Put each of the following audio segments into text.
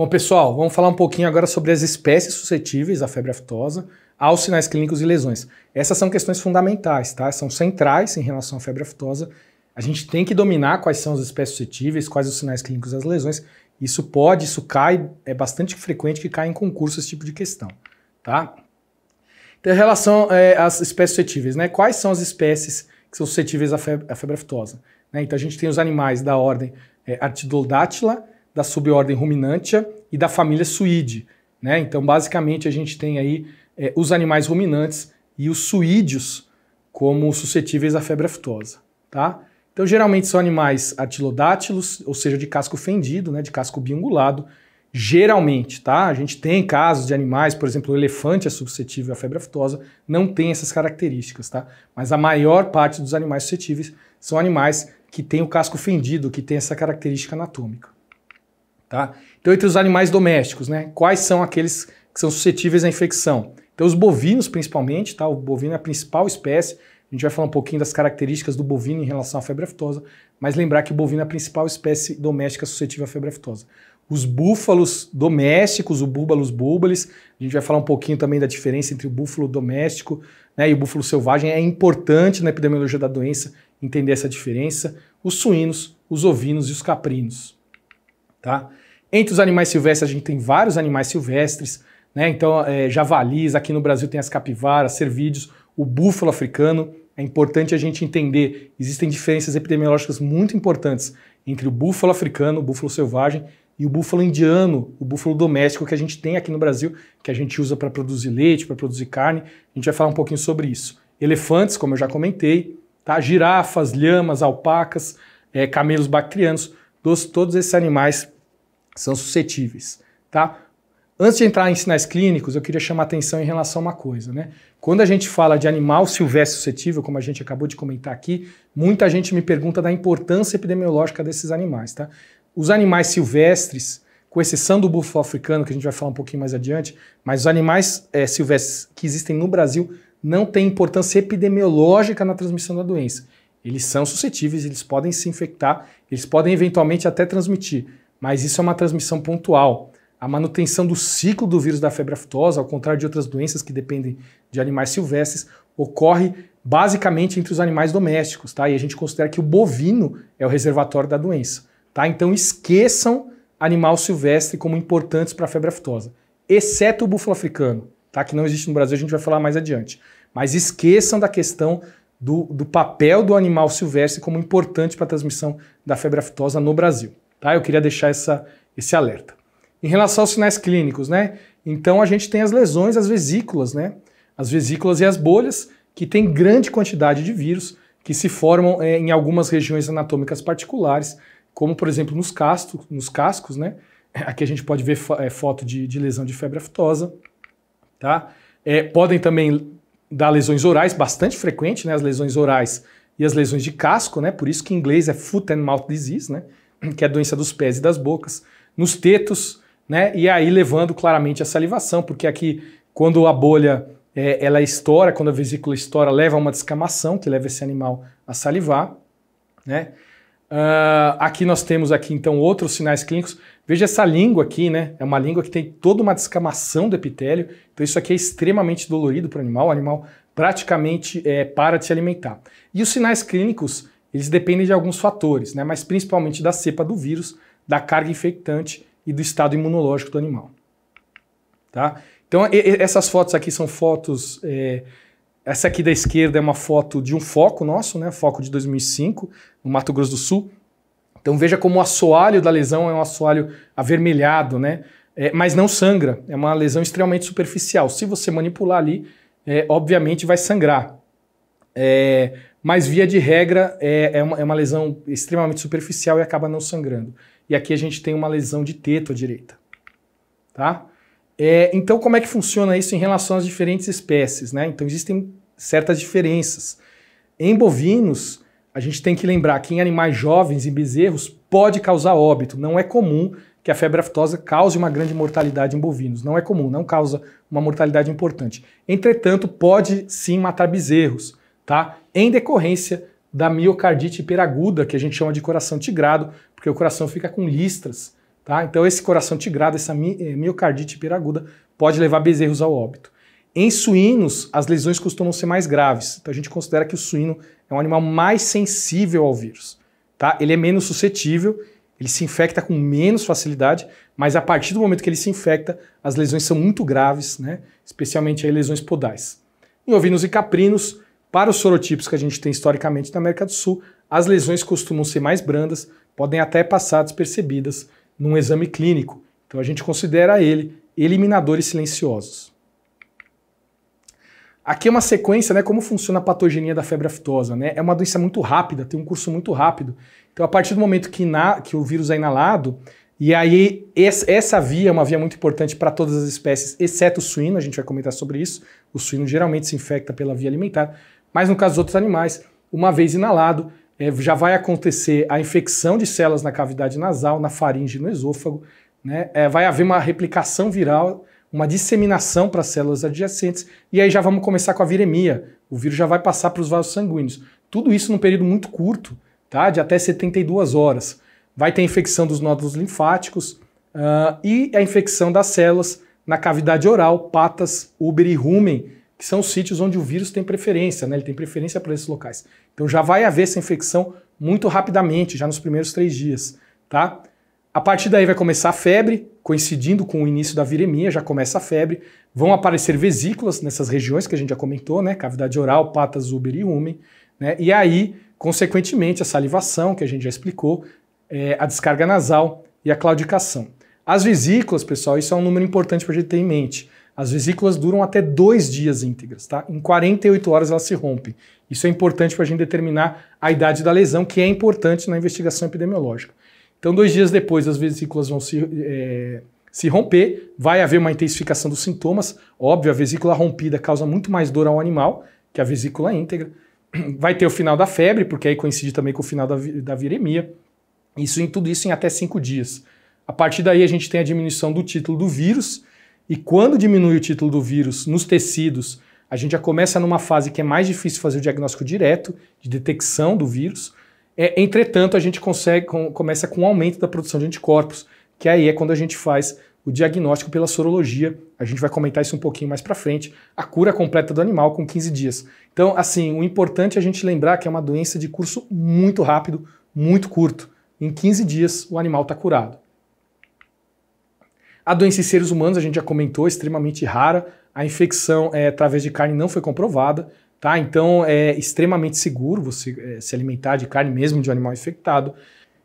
Bom, pessoal, vamos falar um pouquinho agora sobre as espécies suscetíveis à febre aftosa, aos sinais clínicos e lesões. Essas são questões fundamentais, tá? São centrais em relação à febre aftosa. A gente tem que dominar quais são as espécies suscetíveis, quais os sinais clínicos e as lesões. Isso pode, isso cai, é bastante frequente que cai em concurso esse tipo de questão, tá? Então, em relação é, às espécies suscetíveis, né? Quais são as espécies que são suscetíveis à febre, à febre aftosa? Né? Então, a gente tem os animais da ordem é, da subordem ruminantia e da família suíde. Né? Então, basicamente, a gente tem aí é, os animais ruminantes e os suídeos como suscetíveis à febre aftosa. Tá? Então, geralmente são animais atilodátilos, ou seja, de casco fendido, né, de casco biungulado. Geralmente, tá? A gente tem casos de animais, por exemplo, o elefante é suscetível à febre aftosa, não tem essas características, tá? Mas a maior parte dos animais suscetíveis são animais que têm o casco fendido, que tem essa característica anatômica. Tá? Então, entre os animais domésticos, né, quais são aqueles que são suscetíveis à infecção? Então, os bovinos, principalmente, tá? o bovino é a principal espécie. A gente vai falar um pouquinho das características do bovino em relação à febre aftosa, mas lembrar que o bovino é a principal espécie doméstica suscetível à febre aftosa. Os búfalos domésticos, o búbalos bulbalis, a gente vai falar um pouquinho também da diferença entre o búfalo doméstico né, e o búfalo selvagem. É importante na epidemiologia da doença entender essa diferença. Os suínos, os ovinos e os caprinos. Tá? Entre os animais silvestres, a gente tem vários animais silvestres, né? Então, é, javalis, aqui no Brasil tem as capivaras, cervídeos, o búfalo africano. É importante a gente entender, existem diferenças epidemiológicas muito importantes entre o búfalo africano, o búfalo selvagem, e o búfalo indiano, o búfalo doméstico que a gente tem aqui no Brasil, que a gente usa para produzir leite, para produzir carne. A gente vai falar um pouquinho sobre isso. Elefantes, como eu já comentei, tá? girafas, lhamas, alpacas, é, camelos bactrianos, todos esses animais são suscetíveis, tá? Antes de entrar em sinais clínicos, eu queria chamar atenção em relação a uma coisa, né? Quando a gente fala de animal silvestre suscetível, como a gente acabou de comentar aqui, muita gente me pergunta da importância epidemiológica desses animais, tá? Os animais silvestres, com exceção do búfalo africano, que a gente vai falar um pouquinho mais adiante, mas os animais é, silvestres que existem no Brasil não têm importância epidemiológica na transmissão da doença. Eles são suscetíveis, eles podem se infectar, eles podem eventualmente até transmitir mas isso é uma transmissão pontual. A manutenção do ciclo do vírus da febre aftosa, ao contrário de outras doenças que dependem de animais silvestres, ocorre basicamente entre os animais domésticos, tá? E a gente considera que o bovino é o reservatório da doença, tá? Então esqueçam animal silvestre como importantes para a febre aftosa, exceto o búfalo africano, tá? Que não existe no Brasil, a gente vai falar mais adiante. Mas esqueçam da questão do, do papel do animal silvestre como importante para a transmissão da febre aftosa no Brasil. Tá? Eu queria deixar essa, esse alerta. Em relação aos sinais clínicos, né? Então a gente tem as lesões, as vesículas, né? As vesículas e as bolhas, que tem grande quantidade de vírus que se formam é, em algumas regiões anatômicas particulares, como por exemplo nos cascos, nos cascos, né? Aqui a gente pode ver é, foto de, de, lesão de febre aftosa, tá? É, podem também dar lesões orais, bastante frequente, né? As lesões orais e as lesões de casco, né? Por isso que em inglês é foot and mouth disease, né? que é a doença dos pés e das bocas, nos tetos, né? E aí levando claramente à salivação, porque aqui quando a bolha é, ela estoura, quando a vesícula estoura, leva a uma descamação que leva esse animal a salivar, né? Uh, aqui nós temos aqui então outros sinais clínicos. Veja essa língua aqui, né? É uma língua que tem toda uma descamação do epitélio. Então isso aqui é extremamente dolorido para o animal. O animal praticamente é, para de se alimentar. E os sinais clínicos eles dependem de alguns fatores, né? mas principalmente da cepa do vírus, da carga infectante e do estado imunológico do animal. Tá? Então, essas fotos aqui são fotos. É, essa aqui da esquerda é uma foto de um foco nosso, né? Foco de 2005, no Mato Grosso do Sul. Então, veja como o assoalho da lesão é um assoalho avermelhado, né? É, mas não sangra, é uma lesão extremamente superficial. Se você manipular ali, é, obviamente vai sangrar. É, mas, via de regra, é, é, uma, é uma lesão extremamente superficial e acaba não sangrando. E aqui a gente tem uma lesão de teto à direita. Tá? É, então, como é que funciona isso em relação às diferentes espécies? Né? Então, existem certas diferenças. Em bovinos, a gente tem que lembrar que em animais jovens e bezerros pode causar óbito. Não é comum que a febre aftosa cause uma grande mortalidade em bovinos. Não é comum, não causa uma mortalidade importante. Entretanto, pode sim matar bezerros tá? Em decorrência da miocardite hiperaguda, que a gente chama de coração tigrado, porque o coração fica com listras, tá? Então esse coração tigrado, essa eh, miocardite hiperaguda, pode levar bezerros ao óbito. Em suínos, as lesões costumam ser mais graves. Então a gente considera que o suíno é um animal mais sensível ao vírus, tá? Ele é menos suscetível, ele se infecta com menos facilidade, mas a partir do momento que ele se infecta, as lesões são muito graves, né? Especialmente aí lesões podais. Em ovinos e caprinos, para os sorotipos que a gente tem historicamente na América do Sul, as lesões costumam ser mais brandas, podem até passar despercebidas num exame clínico. Então a gente considera ele eliminadores silenciosos. Aqui é uma sequência, né? Como funciona a patogenia da febre aftosa, né? É uma doença muito rápida, tem um curso muito rápido. Então, a partir do momento que, que o vírus é inalado, e aí essa via é uma via muito importante para todas as espécies, exceto o suíno, a gente vai comentar sobre isso. O suíno geralmente se infecta pela via alimentar, mas no caso dos outros animais, uma vez inalado, é, já vai acontecer a infecção de células na cavidade nasal, na faringe e no esôfago. Né? É, vai haver uma replicação viral, uma disseminação para células adjacentes, e aí já vamos começar com a viremia. O vírus já vai passar para os vasos sanguíneos. Tudo isso num período muito curto, tá? de até 72 horas. Vai ter infecção dos nódulos linfáticos uh, e a infecção das células na cavidade oral, patas, úber e rumen, que são os sítios onde o vírus tem preferência, né? Ele tem preferência para esses locais. Então já vai haver essa infecção muito rapidamente, já nos primeiros três dias, tá? A partir daí vai começar a febre, coincidindo com o início da viremia, já começa a febre. Vão aparecer vesículas nessas regiões que a gente já comentou, né? Cavidade oral, patas, úber e úmen, né? E aí, consequentemente, a salivação, que a gente já explicou, é, a descarga nasal e a claudicação. As vesículas, pessoal, isso é um número importante para a gente ter em mente. As vesículas duram até dois dias íntegras, tá? Em 48 horas ela se rompe. Isso é importante para a gente determinar a idade da lesão, que é importante na investigação epidemiológica. Então, dois dias depois, as vesículas vão se, é, se romper, vai haver uma intensificação dos sintomas. Óbvio, a vesícula rompida causa muito mais dor ao animal que a vesícula íntegra. Vai ter o final da febre, porque aí coincide também com o final da, da viremia. Isso em tudo isso em até cinco dias. A partir daí, a gente tem a diminuição do título do vírus e quando diminui o título do vírus nos tecidos, a gente já começa numa fase que é mais difícil fazer o diagnóstico direto, de detecção do vírus. É, entretanto, a gente consegue, com, começa com o um aumento da produção de anticorpos, que aí é quando a gente faz o diagnóstico pela sorologia. A gente vai comentar isso um pouquinho mais para frente. A cura completa do animal com 15 dias. Então, assim, o importante é a gente lembrar que é uma doença de curso muito rápido, muito curto. Em 15 dias, o animal está curado. A doença em seres humanos, a gente já comentou, é extremamente rara. A infecção é, através de carne não foi comprovada, tá? Então é extremamente seguro você é, se alimentar de carne mesmo de um animal infectado.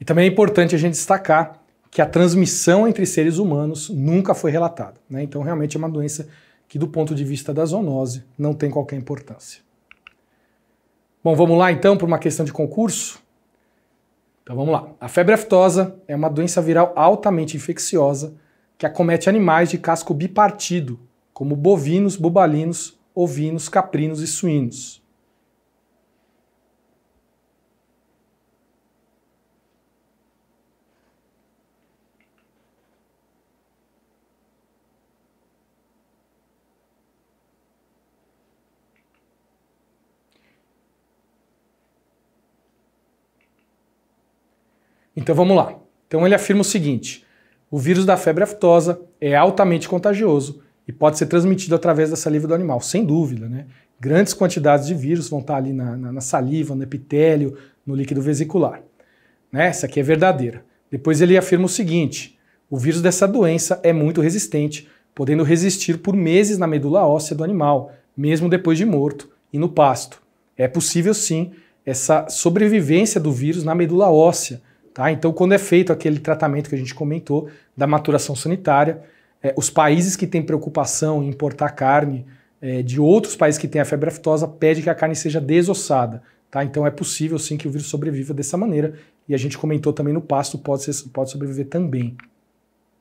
E também é importante a gente destacar que a transmissão entre seres humanos nunca foi relatada. Né? Então, realmente é uma doença que, do ponto de vista da zoonose, não tem qualquer importância. Bom, vamos lá então para uma questão de concurso? Então vamos lá. A febre aftosa é uma doença viral altamente infecciosa que acomete animais de casco bipartido, como bovinos, bubalinos, ovinos, caprinos e suínos. Então vamos lá. Então ele afirma o seguinte: o vírus da febre aftosa é altamente contagioso e pode ser transmitido através da saliva do animal, sem dúvida, né? Grandes quantidades de vírus vão estar ali na, na, na saliva, no epitélio, no líquido vesicular. Né? Essa aqui é verdadeira. Depois ele afirma o seguinte: o vírus dessa doença é muito resistente, podendo resistir por meses na medula óssea do animal, mesmo depois de morto e no pasto. É possível sim essa sobrevivência do vírus na medula óssea, Tá? Então, quando é feito aquele tratamento que a gente comentou da maturação sanitária, é, os países que têm preocupação em importar carne é, de outros países que têm a febre aftosa pedem que a carne seja desossada. Tá? Então, é possível sim que o vírus sobreviva dessa maneira. E a gente comentou também no pasto, pode, ser, pode sobreviver também.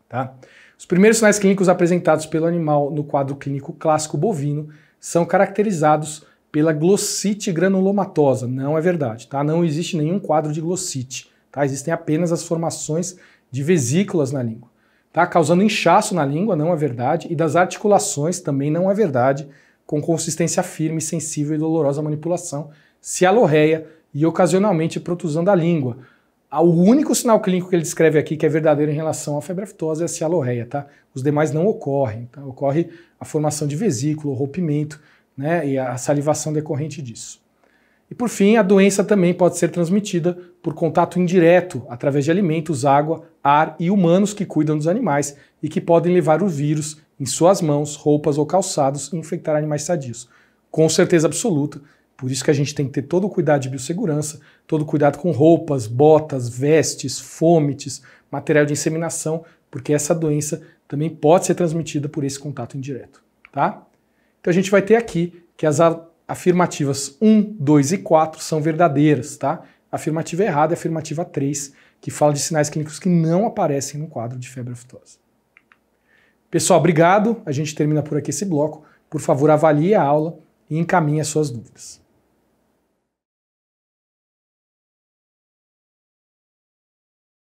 Tá? Os primeiros sinais clínicos apresentados pelo animal no quadro clínico clássico bovino são caracterizados pela glossite granulomatosa. Não é verdade, tá? Não existe nenhum quadro de glossite. Tá? Existem apenas as formações de vesículas na língua, tá? causando inchaço na língua, não é verdade, e das articulações também não é verdade, com consistência firme, sensível e dolorosa à manipulação, se alorreia e ocasionalmente protusão da língua. Ah, o único sinal clínico que ele descreve aqui que é verdadeiro em relação à febre aftosa é a cialorreia, tá? Os demais não ocorrem, tá? Ocorre a formação de vesícula, o rompimento, né? E a salivação decorrente disso. E por fim, a doença também pode ser transmitida por contato indireto através de alimentos, água, ar e humanos que cuidam dos animais e que podem levar o vírus em suas mãos, roupas ou calçados e infectar animais sadios. Com certeza absoluta, por isso que a gente tem que ter todo o cuidado de biossegurança, todo o cuidado com roupas, botas, vestes, fômites, material de inseminação, porque essa doença também pode ser transmitida por esse contato indireto, tá? Então a gente vai ter aqui que as afirmativas 1, 2 e 4 são verdadeiras, tá? Afirmativa errada é a afirmativa 3, que fala de sinais clínicos que não aparecem no quadro de febre aftosa. Pessoal, obrigado. A gente termina por aqui esse bloco. Por favor, avalie a aula e encaminhe as suas dúvidas.